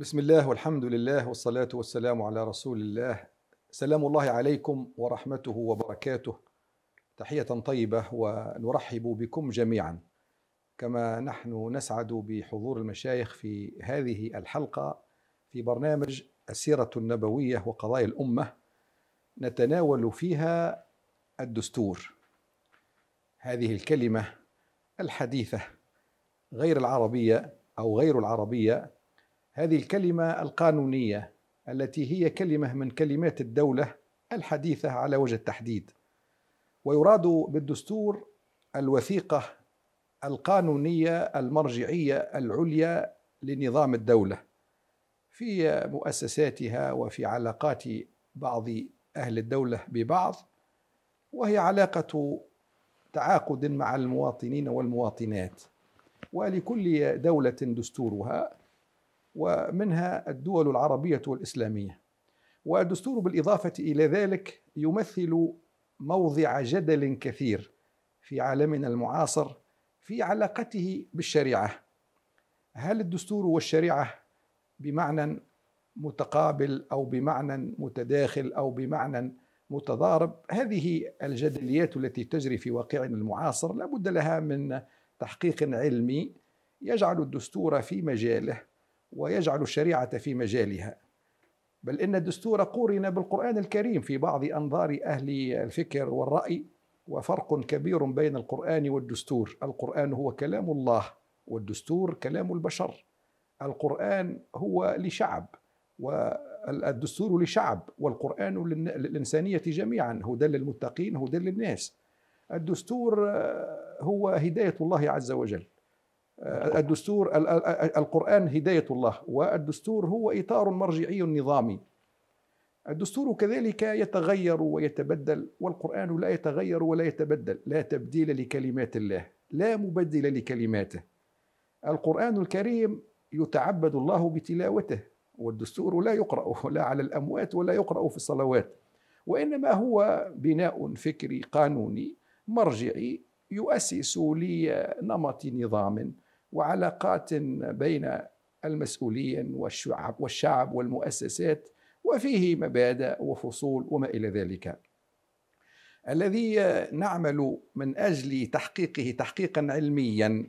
بسم الله والحمد لله والصلاة والسلام على رسول الله سلام الله عليكم ورحمته وبركاته تحية طيبة ونرحب بكم جميعا كما نحن نسعد بحضور المشايخ في هذه الحلقة في برنامج السيرة النبوية وقضايا الأمة نتناول فيها الدستور هذه الكلمة الحديثة غير العربية أو غير العربية هذه الكلمة القانونية التي هي كلمة من كلمات الدولة الحديثة على وجه التحديد ويراد بالدستور الوثيقة القانونية المرجعية العليا لنظام الدولة في مؤسساتها وفي علاقات بعض أهل الدولة ببعض وهي علاقة تعاقد مع المواطنين والمواطنات ولكل دولة دستورها ومنها الدول العربية والإسلامية والدستور بالإضافة إلى ذلك يمثل موضع جدل كثير في عالمنا المعاصر في علاقته بالشريعة هل الدستور والشريعة بمعنى متقابل أو بمعنى متداخل أو بمعنى متضارب هذه الجدليات التي تجري في واقعنا المعاصر لا بد لها من تحقيق علمي يجعل الدستور في مجاله ويجعل الشريعة في مجالها بل إن الدستور قورن بالقرآن الكريم في بعض أنظار أهل الفكر والرأي وفرق كبير بين القرآن والدستور القرآن هو كلام الله والدستور كلام البشر القرآن هو لشعب والدستور لشعب والقرآن للإنسانية جميعا هدى للمتقين هدى للناس الدستور آه، هو هداية الله عز وجل آه، الدستور القرآن هداية الله والدستور هو إطار مرجعي نظامي الدستور كذلك يتغير ويتبدل والقرآن لا يتغير ولا يتبدل لا تبديل لكلمات الله لا مبدل لكلماته القرآن الكريم يتعبد الله بتلاوته والدستور لا يقرأ لا على الأموات ولا يقرأ في الصلوات وإنما هو بناء فكري قانوني مرجعي يؤسس لنمط نظام وعلاقات بين المسؤولين والشعب والشعب والمؤسسات وفيه مبادئ وفصول وما الى ذلك. الذي نعمل من اجل تحقيقه تحقيقا علميا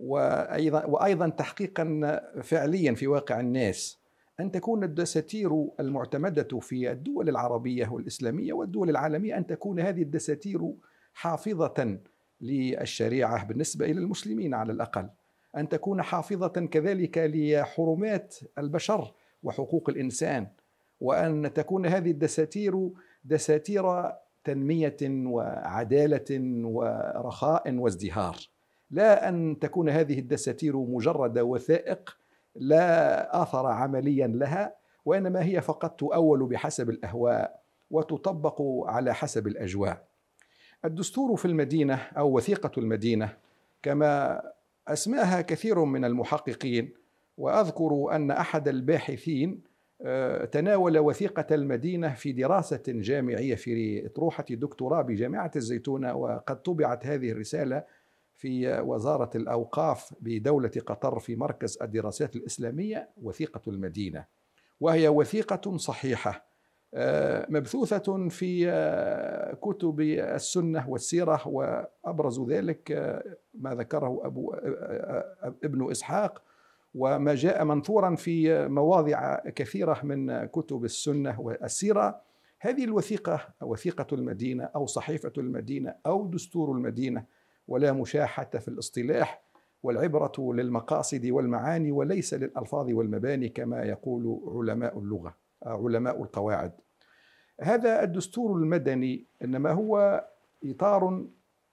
وايضا وايضا تحقيقا فعليا في واقع الناس ان تكون الدساتير المعتمده في الدول العربيه والاسلاميه والدول العالميه ان تكون هذه الدساتير حافظه للشريعه بالنسبه الى المسلمين على الاقل. أن تكون حافظة كذلك لحرمات البشر وحقوق الإنسان وأن تكون هذه الدساتير دساتير تنمية وعدالة ورخاء وازدهار لا أن تكون هذه الدساتير مجرد وثائق لا آثر عمليا لها وإنما هي فقط تؤول بحسب الأهواء وتطبق على حسب الأجواء الدستور في المدينة أو وثيقة المدينة كما أسماها كثير من المحققين وأذكر أن أحد الباحثين آه، تناول وثيقة المدينة في دراسة جامعية في أطروحة دكتوراه بجامعة الزيتونة وقد طبعت هذه الرسالة في وزارة الأوقاف بدولة قطر في مركز الدراسات الإسلامية وثيقة المدينة وهي وثيقة صحيحة مبثوثة في آه، كتب السنة والسيرة وأبرز ذلك آه، ما ذكره أبو آه، ابن إسحاق وما جاء منثورا في مواضع كثيرة من كتب السنة والسيرة هذه الوثيقة وثيقة المدينة أو صحيفة المدينة أو دستور المدينة ولا مشاحة في الاصطلاح والعبرة للمقاصد والمعاني وليس للألفاظ والمباني كما يقول علماء اللغة علماء القواعد هذا الدستور المدني انما هو اطار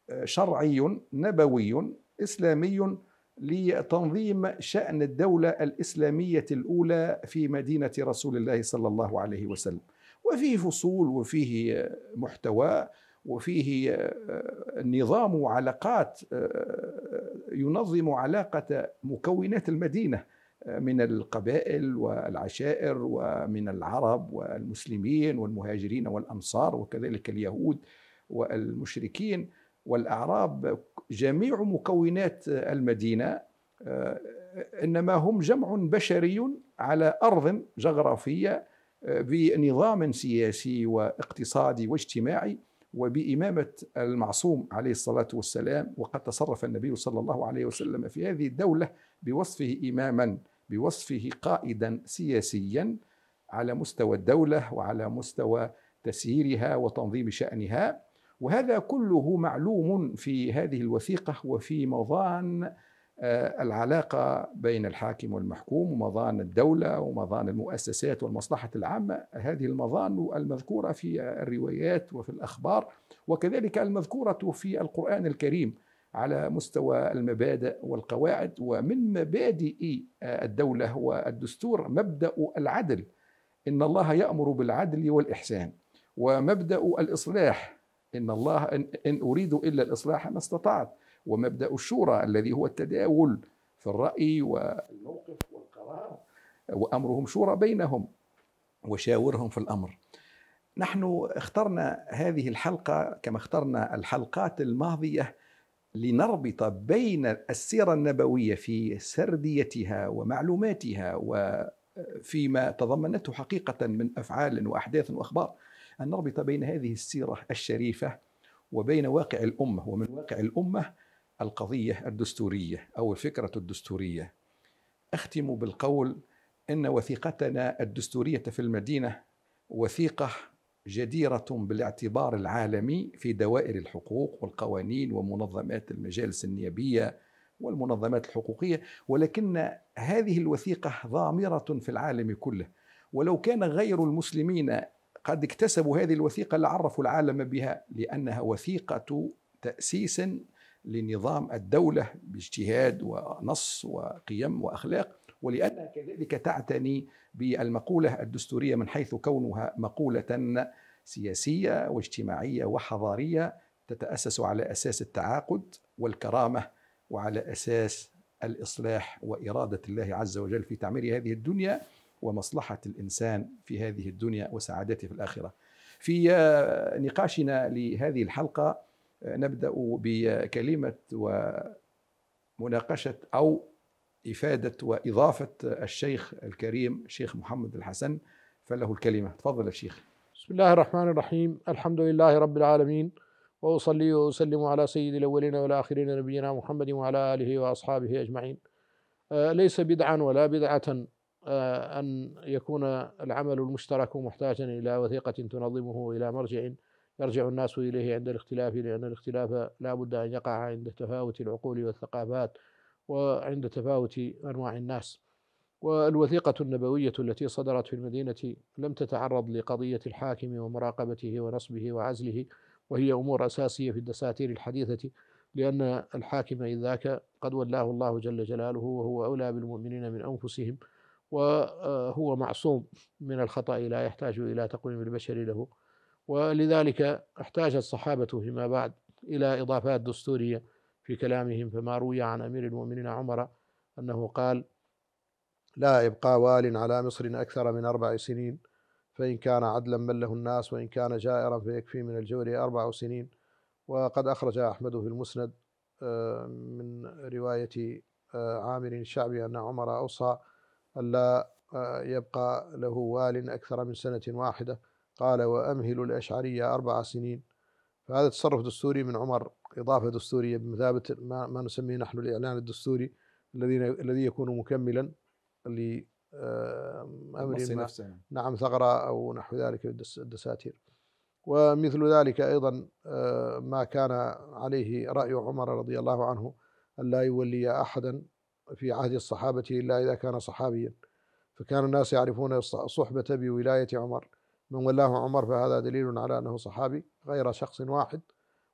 آه، شرعي نبوي اسلامي لتنظيم شان الدوله الاسلاميه الاولى في مدينه رسول الله صلى الله عليه وسلم وفيه فصول وفيه محتوى وفيه آه، نظام وعلاقات آه، ينظم علاقه مكونات المدينه من القبائل والعشائر ومن العرب والمسلمين والمهاجرين والانصار وكذلك اليهود والمشركين والاعراب جميع مكونات المدينه آه، انما هم جمع بشري على ارض جغرافيه آه، بنظام سياسي واقتصادي واجتماعي وبإمامة المعصوم عليه الصلاة والسلام وقد تصرف النبي صلى الله عليه وسلم في هذه الدولة بوصفه إماما بوصفه قائدا سياسيا على مستوى الدولة وعلى مستوى تسييرها وتنظيم شأنها وهذا كله معلوم في هذه الوثيقة وفي مضان آه، العلاقة بين الحاكم والمحكوم ومضان الدولة ومضان المؤسسات والمصلحة العامة هذه المضان المذكورة في الروايات وفي الأخبار وكذلك المذكورة في القرآن الكريم على مستوى المبادئ والقواعد ومن مبادئ آه، الدولة والدستور مبدأ العدل إن الله يأمر بالعدل والإحسان ومبدأ الإصلاح إن الله إن أريد إلا الإصلاح ما استطعت ومبدأ الشورى الذي هو التداول في الرأي والموقف والقرار وأمرهم شورى بينهم وشاورهم في الأمر نحن اخترنا هذه الحلقة كما اخترنا الحلقات الماضية لنربط بين السيرة النبوية في سرديتها ومعلوماتها وفيما آه، تضمنته حقيقة من أفعال وأحداث وأخبار أن نربط بين هذه السيرة الشريفة وبين واقع الأمة ومن واقع الأمة القضية الدستورية أو الفكرة الدستورية أختم بالقول إن وثيقتنا الدستورية في المدينة وثيقة جديرة بالاعتبار العالمي في دوائر الحقوق والقوانين ومنظمات المجالس النيابية والمنظمات الحقوقية ولكن هذه الوثيقة ضامرة في العالم كله ولو كان غير المسلمين قد اكتسبوا هذه الوثيقة لعرفوا العالم بها لأنها وثيقة تأسيس لنظام الدولة باجتهاد ونص وقيم وأخلاق ولأنها كذلك تعتني بالمقولة الدستورية من حيث كونها مقولة سياسية واجتماعية وحضارية تتأسس على أساس التعاقد والكرامة وعلى أساس الإصلاح وإرادة الله عز وجل في تعمير هذه الدنيا ومصلحة الإنسان في هذه الدنيا وسعادته في الآخرة في نقاشنا لهذه الحلقة نبدأ بكلمة ومناقشة أو إفادة وإضافة الشيخ الكريم الشيخ محمد الحسن فله الكلمة تفضل يا شيخ بسم الله الرحمن الرحيم الحمد لله رب العالمين وأصلي وأسلم على سيد الأولين والآخرين نبينا محمد وعلى آله وأصحابه أجمعين آه، ليس بدعا ولا بدعة آه، أن يكون العمل المشترك محتاجا إلى وثيقة تنظمه إلى مرجع يرجع الناس إليه عند الاختلاف لأن الاختلاف لا بد أن يقع عند تفاوت العقول والثقافات وعند تفاوت أنواع الناس والوثيقة النبوية التي صدرت في المدينة لم تتعرض لقضية الحاكم ومراقبته ونصبه وعزله وهي أمور أساسية في الدساتير الحديثة لأن الحاكم إذ ذاك قد ولاه الله جل جلاله وهو أولى بالمؤمنين من أنفسهم وهو معصوم من الخطأ لا يحتاج إلى تقويم البشر له ولذلك احتاج الصحابة فيما بعد إلى إضافات دستورية في كلامهم فما روي عن أمير المؤمنين عمر أنه قال لا يبقى وال على مصر أكثر من أربع سنين فإن كان عدلا مله الناس وإن كان جائرا فيكفي من الجور أربع سنين وقد أخرج أحمد في المسند آه، من رواية آه، عامر الشعبي أن عمر أوصى ألا آه، يبقى له وال أكثر من سنة واحدة قال وأمهل الأشعرية أربع سنين فهذا تصرف دستوري من عمر إضافة دستورية بمثابة ما, ما نسميه نحن الإعلان الدستوري الذي الذي يكون مكملا لأمر آه، ما يعني. نعم ثغرة أو نحو ذلك الدساتير ومثل ذلك أيضا آه، ما كان عليه رأي عمر رضي الله عنه أن لا يولي أحدا في عهد الصحابة إلا إذا كان صحابيا فكان الناس يعرفون الصحبة بولاية عمر من ولاه عمر فهذا دليل على أنه صحابي غير شخص واحد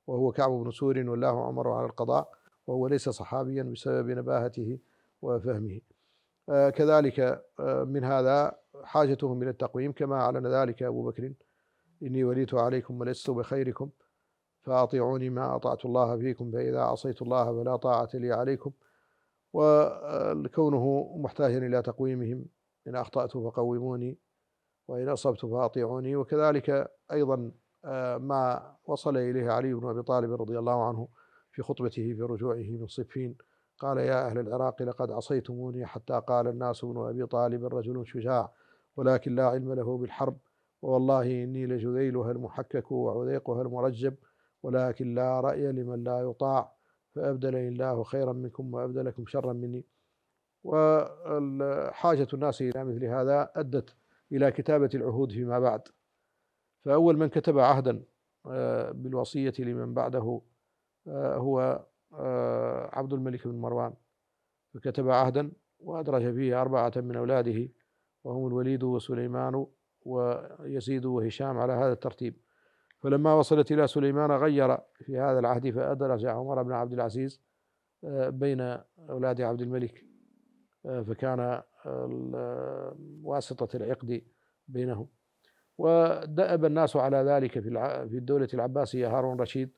وهو كعب بن سور ولاه عمر على القضاء وهو ليس صحابيا بسبب نباهته وفهمه آه، كذلك آه، من هذا حاجتهم إلى التقويم كما أعلن ذلك أبو بكر إني وليت عليكم ولست بخيركم فأطيعوني ما أطعت الله فيكم فإذا عصيت الله فلا طاعة لي عليكم وكونه محتاجا إلى تقويمهم إن أخطأت فقوموني وإن أصبت فأطيعوني وكذلك أيضا آه، ما وصل إليه علي بن أبي طالب رضي الله عنه في خطبته في رجوعه من صفين قال يا أهل العراق لقد عصيتموني حتى قال الناس بن أبي طالب رجل شجاع ولكن لا علم له بالحرب ووالله إني لجذيلها المحكك وعذيقها المرجب ولكن لا رأي لمن لا يطاع فأبدلني الله خيرا منكم وأبدلكم شرا مني وحاجة الناس إلى مثل هذا أدت إلى كتابة العهود فيما بعد فأول من كتب عهدا آه، بالوصية لمن بعده آه، هو آه، عبد الملك بن مروان فكتب عهدا وأدرج فيه أربعة من أولاده وهم الوليد وسليمان ويزيد وهشام على هذا الترتيب فلما وصلت إلى سليمان غير في هذا العهد فأدرج عمر بن عبد العزيز بين أولاد عبد الملك فكان واسطة العقد بينهم ودأب الناس على ذلك في في الدولة العباسية هارون رشيد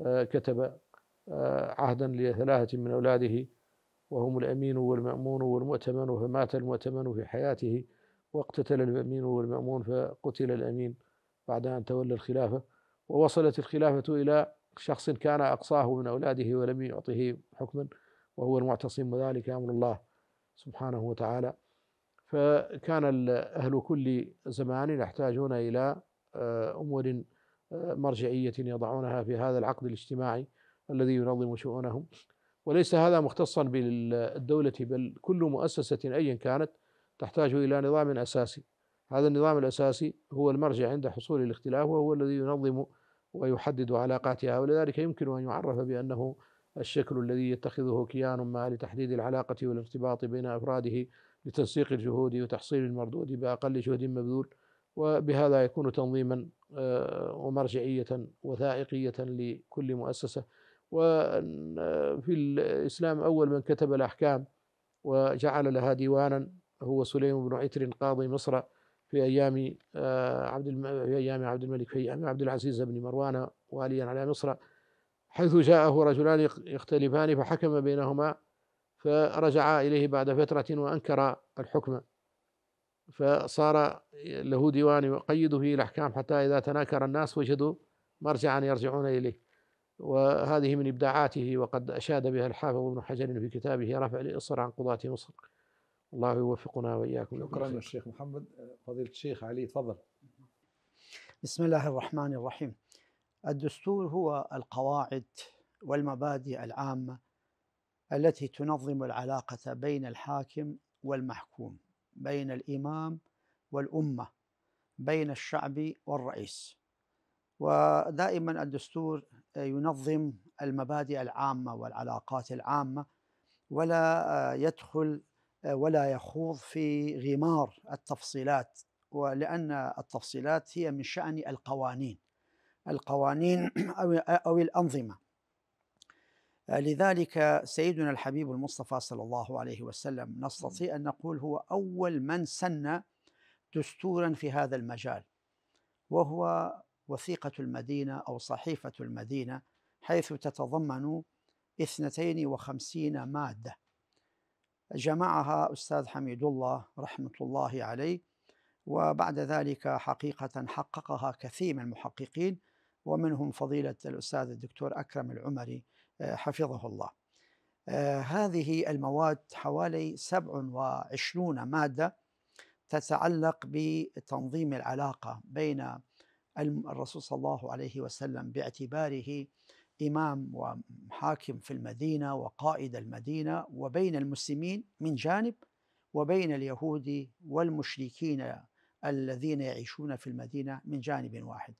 آه، كتب آه، عهدا لثلاثة من أولاده وهم الأمين والمأمون والمؤتمن فمات المؤتمن في حياته واقتتل الأمين والمأمون فقتل الأمين بعد أن تولى الخلافة ووصلت الخلافة إلى شخص كان أقصاه من أولاده ولم يعطه حكما وهو المعتصم وذلك أمر الله سبحانه وتعالى فكان أهل كل زمان يحتاجون إلى آه، أمور آه، مرجعية يضعونها في هذا العقد الاجتماعي الذي ينظم شؤونهم وليس هذا مختصا بالدولة بل كل مؤسسة أيا كانت تحتاج إلى نظام أساسي هذا النظام الأساسي هو المرجع عند حصول الاختلاف وهو الذي ينظم ويحدد علاقاتها ولذلك يمكن أن يعرف بأنه الشكل الذي يتخذه كيان ما لتحديد العلاقة والارتباط بين أفراده لتنسيق الجهود وتحصيل المردود بأقل جهد مبذول وبهذا يكون تنظيما آه، ومرجعية وثائقية لكل مؤسسة وفي آه، الإسلام أول من كتب الأحكام وجعل لها ديوانا هو سليم بن عتر قاضي مصر في أيام آه، عبد في أيام عبد الملك في أيام عبد العزيز بن مروان واليا على مصر حيث جاءه رجلان يختلفان فحكم بينهما فرجع إليه بعد فترة وأنكر الحكم فصار له ديوان يقيد فيه الأحكام حتى إذا تناكر الناس وجدوا مرجعا يرجعون إليه وهذه من إبداعاته وقد أشاد بها الحافظ ابن حجر في كتابه رفع الإصر عن قضاة مصر الله يوفقنا وإياكم شكرا للشيخ محمد فضيلة الشيخ علي تفضل بسم الله الرحمن الرحيم الدستور هو القواعد والمبادئ العامه التي تنظم العلاقه بين الحاكم والمحكوم بين الامام والامه بين الشعب والرئيس ودائما الدستور ينظم المبادئ العامه والعلاقات العامه ولا يدخل ولا يخوض في غمار التفصيلات ولان التفصيلات هي من شان القوانين القوانين أو الأنظمة آه، لذلك سيدنا الحبيب المصطفى صلى الله عليه وسلم نستطيع أن نقول هو أول من سن دستورا في هذا المجال وهو وثيقة المدينة أو صحيفة المدينة حيث تتضمن 52 مادة جمعها أستاذ حميد الله رحمة الله عليه وبعد ذلك حقيقة حققها كثير من المحققين ومنهم فضيلة الأستاذ الدكتور أكرم العمري آه، حفظه الله آه، هذه المواد حوالي 27 مادة تتعلق بتنظيم العلاقة بين الرسول صلى الله عليه وسلم باعتباره إمام وحاكم في المدينة وقائد المدينة وبين المسلمين من جانب وبين اليهود والمشركين الذين يعيشون في المدينة من جانب واحد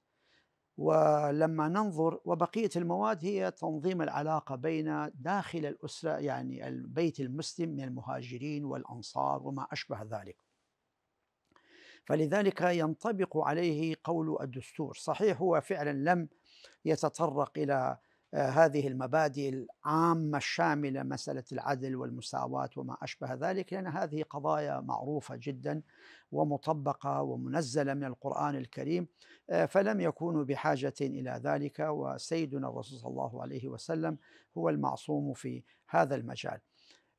ولما ننظر وبقيه المواد هي تنظيم العلاقه بين داخل الاسره يعني البيت المسلم من المهاجرين والانصار وما اشبه ذلك. فلذلك ينطبق عليه قول الدستور، صحيح هو فعلا لم يتطرق الى هذه المبادئ العامة الشاملة مسألة العدل والمساواة وما أشبه ذلك لأن هذه قضايا معروفة جدا ومطبقة ومنزلة من القرآن الكريم آه، فلم يكونوا بحاجة إلى ذلك وسيدنا الرسول صلى الله عليه وسلم هو المعصوم في هذا المجال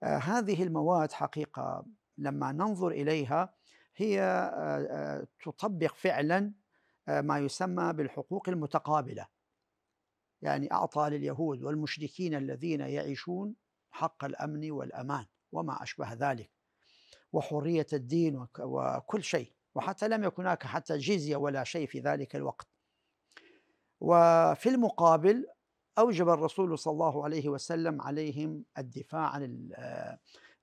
آه، هذه المواد حقيقة لما ننظر إليها هي آه، تطبق فعلا ما يسمى بالحقوق المتقابله يعني أعطى لليهود والمشركين الذين يعيشون حق الأمن والأمان وما أشبه ذلك وحرية الدين وكل شيء وحتى لم يكن هناك حتى جزية ولا شيء في ذلك الوقت وفي المقابل أوجب الرسول صلى الله عليه وسلم عليهم الدفاع عن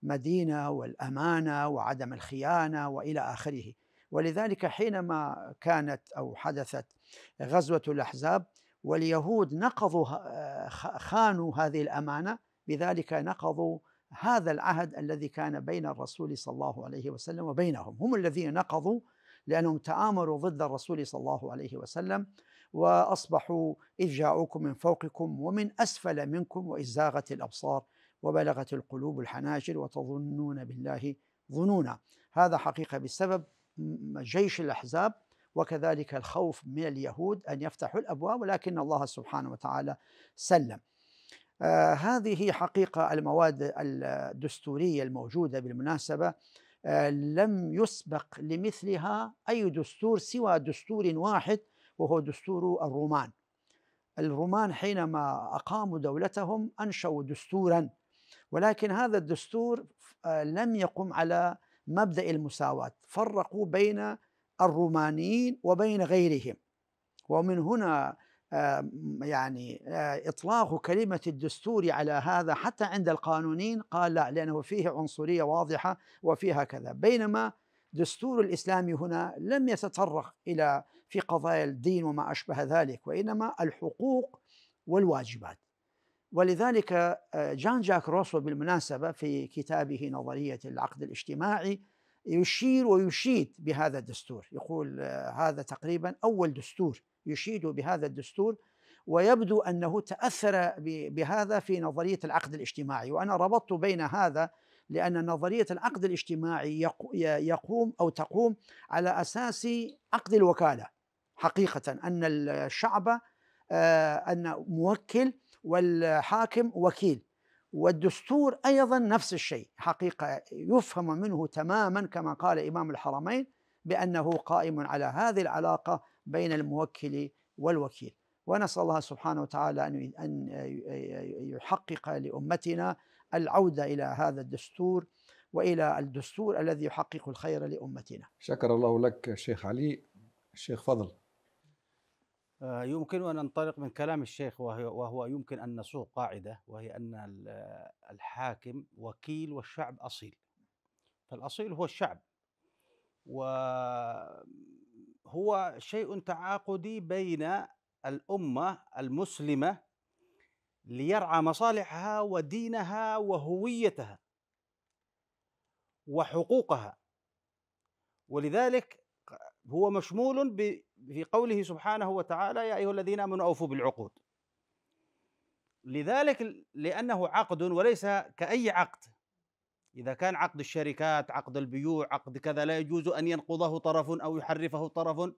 المدينة والأمانة وعدم الخيانة وإلى آخره ولذلك حينما كانت أو حدثت غزوة الأحزاب واليهود نقضوا آه، خانوا هذه الامانه بذلك نقضوا هذا العهد الذي كان بين الرسول صلى الله عليه وسلم وبينهم هم الذين نقضوا لأنهم تآمروا ضد الرسول صلى الله عليه وسلم وأصبحوا إذ جاءوكم من فوقكم ومن أسفل منكم وإذ زاغت الأبصار وبلغت القلوب الحناجر وتظنون بالله ظنونا هذا حقيقة بسبب جيش الأحزاب وكذلك الخوف من اليهود أن يفتحوا الأبواب ولكن الله سبحانه وتعالى سلم آه، هذه حقيقة المواد الدستورية الموجودة بالمناسبة آه، لم يسبق لمثلها أي دستور سوى دستور واحد وهو دستور الرومان الرومان حينما أقاموا دولتهم انشوا دستورا ولكن هذا الدستور آه، لم يقم على مبدأ المساواة فرقوا بين الرومانيين وبين غيرهم ومن هنا يعني آه، إطلاق كلمة الدستور على هذا حتى عند القانونين قال لا لأنه فيه عنصرية واضحة وفيها كذا بينما دستور الإسلام هنا لم يتطرق إلى في قضايا الدين وما أشبه ذلك وإنما الحقوق والواجبات ولذلك آه، جان جاك روسو بالمناسبة في كتابه نظرية العقد الاجتماعي يشير ويشيد بهذا الدستور يقول آه، هذا تقريبا أول دستور يشيد بهذا الدستور ويبدو أنه تأثر بهذا في نظرية العقد الاجتماعي وأنا ربطت بين هذا لأن نظرية العقد الاجتماعي يقوم أو تقوم على أساس عقد الوكالة حقيقة أن الشعب آه، أن موكل والحاكم وكيل والدستور أيضا نفس الشيء حقيقة يفهم منه تماما كما قال إمام الحرمين بأنه قائم على هذه العلاقة بين الموكل والوكيل ونسأل الله سبحانه وتعالى أن يحقق لأمتنا العودة إلى هذا الدستور وإلى الدستور الذي يحقق الخير لأمتنا شكر الله لك شيخ علي الشيخ فضل آه، يمكن أن ننطلق من كلام الشيخ وهو يمكن أن نسوق قاعدة وهي أن الحاكم وكيل والشعب أصيل فالأصيل هو الشعب وهو شيء تعاقدي بين الأمة المسلمة ليرعى مصالحها ودينها وهويتها وحقوقها ولذلك هو مشمول في قوله سبحانه وتعالى يا أيها الذين آمنوا أوفوا بالعقود لذلك لأنه عقد وليس كأي عقد إذا كان عقد الشركات عقد البيوع عقد كذا لا يجوز أن ينقضه طرف أو يحرفه طرف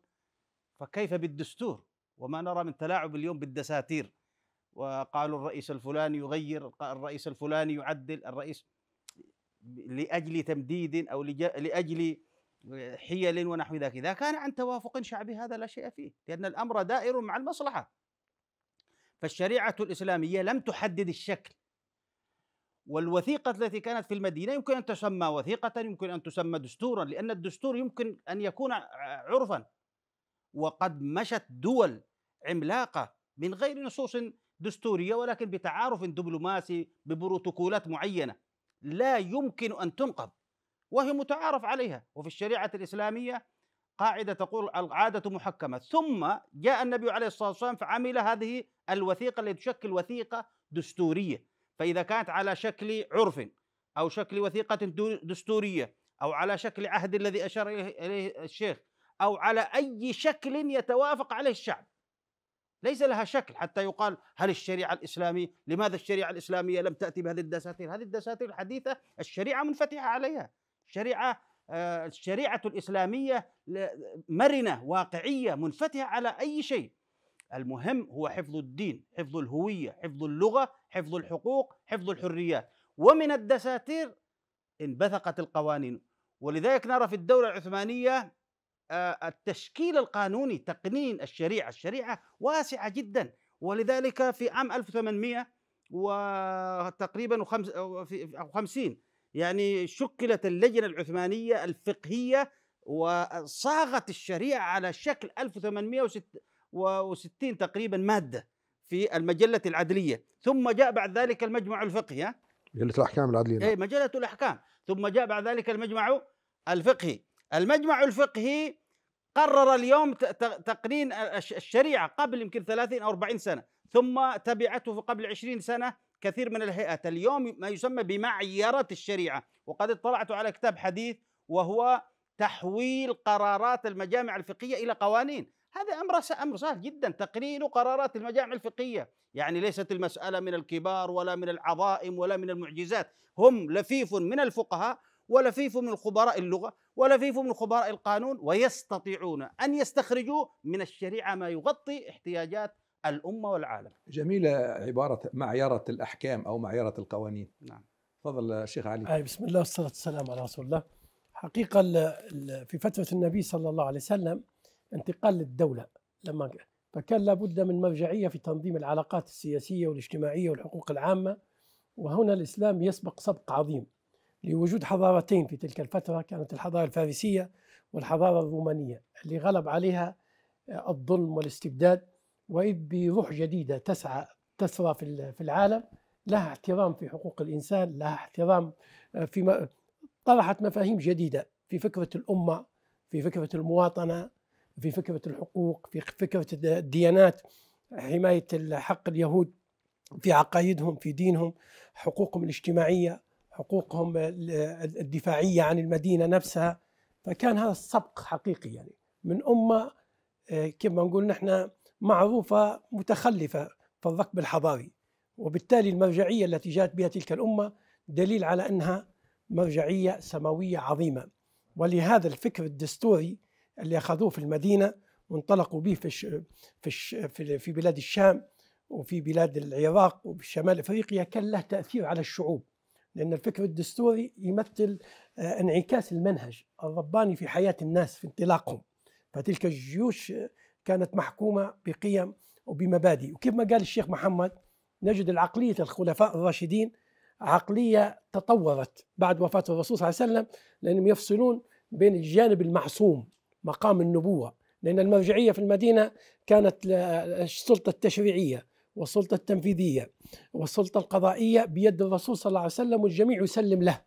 فكيف بالدستور وما نرى من تلاعب اليوم بالدساتير وقالوا الرئيس الفلاني يغير الرئيس الفلاني يعدل الرئيس لأجل تمديد أو لأجل حيل ونحو ذلك إذا كان عن توافق شعبي هذا لا شيء فيه لأن الأمر دائر مع المصلحة فالشريعة الإسلامية لم تحدد الشكل والوثيقة التي كانت في المدينة يمكن أن تسمى وثيقة يمكن أن تسمى دستورا لأن الدستور يمكن أن يكون عرفا وقد مشت دول عملاقة من غير نصوص دستورية ولكن بتعارف دبلوماسي ببروتوكولات معينة لا يمكن أن تنقض وهي متعارف عليها وفي الشريعة الإسلامية قاعدة تقول العادة محكمة ثم جاء النبي عليه الصلاة والسلام فعمل هذه الوثيقة التي تشكل وثيقة دستورية فإذا كانت على شكل عرف أو شكل وثيقة دستورية أو على شكل عهد الذي أشار إليه الشيخ أو على أي شكل يتوافق عليه الشعب ليس لها شكل حتى يقال هل الشريعة الإسلامية لماذا الشريعة الإسلامية لم تأتي بهذه الدساتير هذه الدساتير الحديثة الشريعة منفتحة عليها شريعة آه، الشريعة الإسلامية مرنة واقعية منفتحة على أي شيء المهم هو حفظ الدين حفظ الهوية حفظ اللغة حفظ الحقوق حفظ الحريات ومن الدساتير انبثقت القوانين ولذلك نرى في الدولة العثمانية آه، التشكيل القانوني تقنين الشريعة الشريعة واسعة جدا ولذلك في عام 1800 وتقريبا 50 يعني شكلت اللجنة العثمانية الفقهية وصاغت الشريعة على شكل 1860 تقريبا مادة في المجلة العدلية ثم جاء بعد ذلك المجمع الفقهي مجلة الأحكام العدلية نعم. أي مجلة الأحكام ثم جاء بعد ذلك المجمع الفقهي المجمع الفقهي قرر اليوم تقنين الشريعة قبل يمكن 30 أو 40 سنة ثم تبعته قبل 20 سنة كثير من الهيئات اليوم ما يسمى بمعيرة الشريعة وقد اطلعت على كتاب حديث وهو تحويل قرارات المجامع الفقهية إلى قوانين هذا أمر أمر سهل جدا تقرير قرارات المجامع الفقهية يعني ليست المسألة من الكبار ولا من العظائم ولا من المعجزات هم لفيف من الفقهاء ولفيف من خبراء اللغة ولفيف من خبراء القانون ويستطيعون أن يستخرجوا من الشريعة ما يغطي احتياجات الأمة والعالم جميلة عبارة معيرة الأحكام أو معيرة القوانين نعم تفضل شيخ علي بسم الله والصلاة والسلام على رسول الله حقيقة في فترة النبي صلى الله عليه وسلم انتقال للدولة لما فكان لابد من مرجعية في تنظيم العلاقات السياسية والاجتماعية والحقوق العامة وهنا الإسلام يسبق سبق عظيم لوجود حضارتين في تلك الفترة كانت الحضارة الفارسية والحضارة الرومانية اللي غلب عليها الظلم والاستبداد وإذ بروح جديدة تسعى تسرى في العالم لها احترام في حقوق الإنسان لها احترام آه، في م... طرحت مفاهيم جديدة في فكرة الأمة في فكرة المواطنة في فكرة الحقوق في فكرة الديانات حماية حق اليهود في عقائدهم في دينهم حقوقهم الاجتماعية حقوقهم الدفاعية عن المدينة نفسها فكان هذا السبق حقيقي يعني من أمة آه، كما نقول نحن معروفة متخلفة في الركب الحضاري وبالتالي المرجعية التي جاءت بها تلك الأمة دليل على أنها مرجعية سماوية عظيمة ولهذا الفكر الدستوري اللي أخذوه في المدينة وانطلقوا به في, في, في, في بلاد الشام وفي بلاد العراق وفي شمال أفريقيا كان له تأثير على الشعوب لأن الفكر الدستوري يمثل آه، انعكاس المنهج الرباني في حياة الناس في انطلاقهم فتلك الجيوش كانت محكومة بقيم وبمبادئ وكيف ما قال الشيخ محمد نجد العقلية الخلفاء الراشدين عقلية تطورت بعد وفاة الرسول صلى الله عليه وسلم لأنهم يفصلون بين الجانب المعصوم مقام النبوة لأن المرجعية في المدينة كانت السلطة التشريعية والسلطة التنفيذية والسلطة القضائية بيد الرسول صلى الله عليه وسلم والجميع يسلم له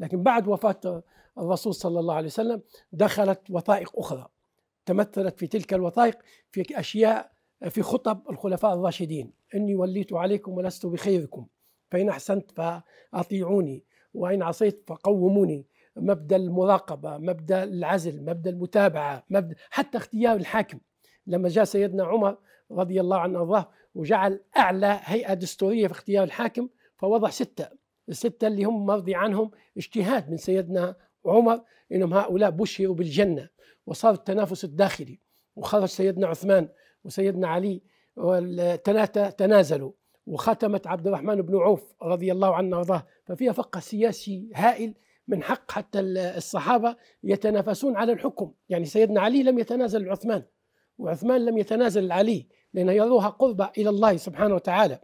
لكن بعد وفاة الرسول صلى الله عليه وسلم دخلت وثائق أخرى تمثلت في تلك الوثائق في أشياء في خطب الخلفاء الراشدين إني وليت عليكم ولست بخيركم فإن أحسنت فأطيعوني وإن عصيت فقوموني مبدأ المراقبة مبدأ العزل مبدأ المتابعة مبدأ حتى اختيار الحاكم لما جاء سيدنا عمر رضي الله عنه الله وجعل أعلى هيئة دستورية في اختيار الحاكم فوضع ستة الستة اللي هم مرضي عنهم اجتهاد من سيدنا عمر إنهم هؤلاء بشروا بالجنة وصار التنافس الداخلي وخرج سيدنا عثمان وسيدنا علي والثلاثة تنازلوا وختمت عبد الرحمن بن عوف رضي الله عنه وارضاه ففيها فقه سياسي هائل من حق حتى الصحابة يتنافسون على الحكم يعني سيدنا علي لم يتنازل عثمان وعثمان لم يتنازل علي لأنه يروها قربة إلى الله سبحانه وتعالى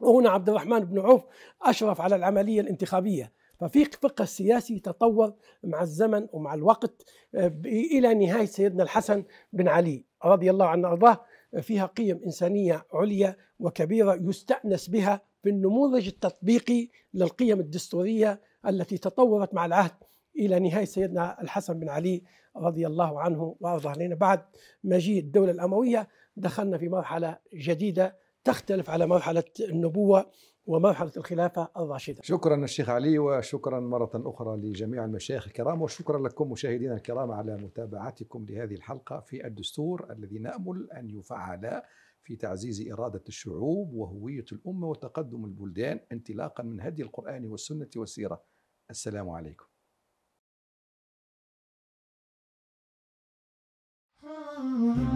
وهنا عبد الرحمن بن عوف أشرف على العملية الانتخابية ففي فقه السياسي تطور مع الزمن ومع الوقت آه، إلى نهاية سيدنا الحسن بن علي رضي الله عنه أرضاه فيها قيم إنسانية عليا وكبيرة يستأنس بها في النموذج التطبيقي للقيم الدستورية التي تطورت مع العهد إلى نهاية سيدنا الحسن بن علي رضي الله عنه وأرضاه لنا بعد مجيء الدولة الأموية دخلنا في مرحلة جديدة تختلف على مرحلة النبوة ومرحلة الخلافة الراشدة شكرا الشيخ علي وشكرا مرة أخرى لجميع المشايخ الكرام وشكرا لكم مشاهدينا الكرام على متابعتكم لهذه الحلقة في الدستور الذي نأمل أن يفعل في تعزيز إرادة الشعوب وهوية الأمة وتقدم البلدان انطلاقا من هدي القرآن والسنة والسيرة السلام عليكم Mm-hmm.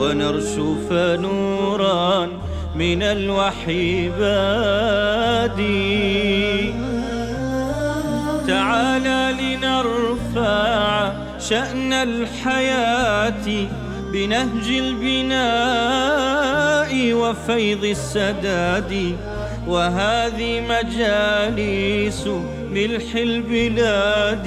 ونرشف فنورا من الوحي بادي تعالى لنرفع شأن الحياة بنهج البناء وفيض السداد وهذه مجالس ملح البلاد